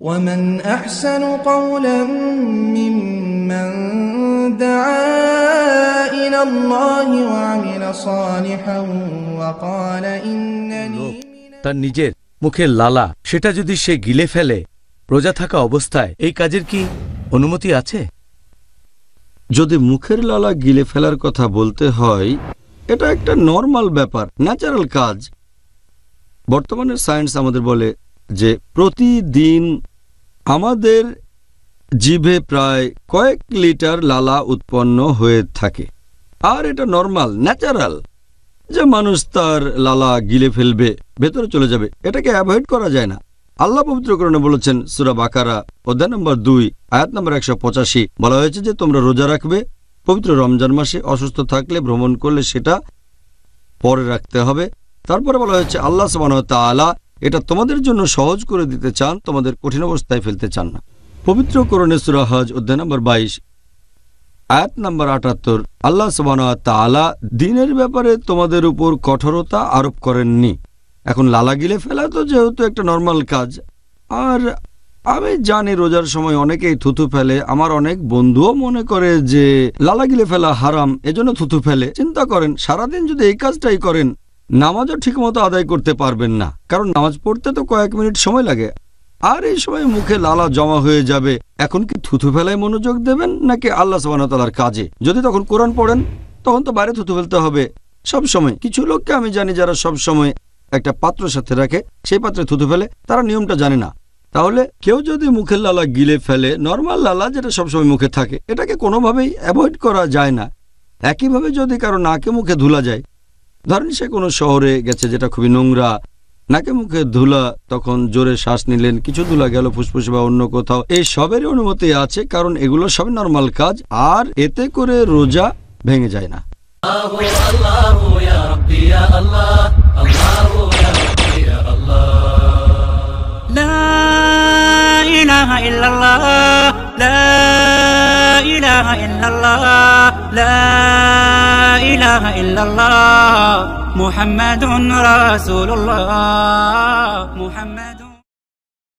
ومن أحسن قولا ممن دعا إلى الله وعمل صالحا وقال إنني তার নিজের মুখের লালা সেটা যদি সে গিলে ফেলে রোজা থাকা অবস্থায় এই কাজের কি অনুমতি আছে যদি মুখের লালা গিলে ফেলার কথা বলতে হয় এটা একটা নর্মাল ব্যাপার ন্যাচারাল কাজ বর্তমানে সায়েন্স আমাদের বলে যে প্রতিদিন আমাদের জিভে প্রায় কয়েক লিটার লালা উৎপন্ন হয়ে থাকে আর এটা নর্মাল ন্যাচারাল যে মানুষ তার লালা গিলে ফেলবে ভেতরে চলে যাবে এটাকে অ্যাভয়েড করা যায় না আল্লাহ পবিত্রকরণে বলেছেন সুরা বাকারা অধ্যায় নম্বর দুই আয়াত নম্বর একশো পঁচাশি বলা হয়েছে যে তোমরা রোজা রাখবে পবিত্র রমজান মাসে অসুস্থ থাকলে ভ্রমণ করলে সেটা পরে রাখতে হবে তারপরে বলা হয়েছে আল্লাহ সামান তালা এটা তোমাদের জন্য সহজ করে দিতে চান তোমাদের কঠিন অবস্থায় ফেলতে চান না পবিত্র করণে সুরাহাজ অধ্যায় নম্বর বাইশ এক নম্বর আটাত্তর আল্লাহ সবানা দিনের ব্যাপারে তোমাদের উপর কঠোরতা আরোপ করেননি এখন লালা গিলে ফেলা তো যেহেতু একটা নর্মাল কাজ আর আমি জানি রোজার সময় অনেকেই থুথু ফেলে আমার অনেক বন্ধুও মনে করে যে লালা গিলে ফেলা হারাম এজন্য থুথু ফেলে চিন্তা করেন সারাদিন যদি এই কাজটাই করেন নামাজও ঠিকমতো আদায় করতে পারবেন না কারণ নামাজ পড়তে তো কয়েক মিনিট সময় লাগে আর এই সময় মুখে লালা জমা হয়ে যাবে এখন কি থুথু ফেলায় মনোযোগ দেবেন নাকি আল্লাহ সাবানতালার কাজে যদি তখন কোরআন পড়েন তখন তো বাইরে থুথু ফেলতে হবে সব সময় কিছু লোককে আমি জানি যারা সব সময় একটা পাত্র সাথে রাখে সেই পাত্রে থুথু ফেলে তারা নিয়মটা জানে না তাহলে কেউ যদি মুখের লালা গিলে ফেলে নর্মাল লালা যেটা সবসময় মুখে থাকে এটাকে কোনোভাবেই অ্যাভয়েড করা যায় না একইভাবে যদি কারো নাকে মুখে ধুলা যায় ধরেন সে কোনো শহরে গেছে যেটা খুবই নোংরা নাকে মুখে ধুলা তখন জোরে শ্বাস নিলেন কিছু ধুলা গেল ফুসফুসে বা অন্য কোথাও এই সবেরই অনুমতি আছে কারণ এগুলো সব নর্মাল কাজ আর এতে করে রোজা ভেঙে যায় না ইল্লাল্লাহ লা ইলাহা ইল্লাল্লাহ লা إله إلا الله محمد رسول الله محمد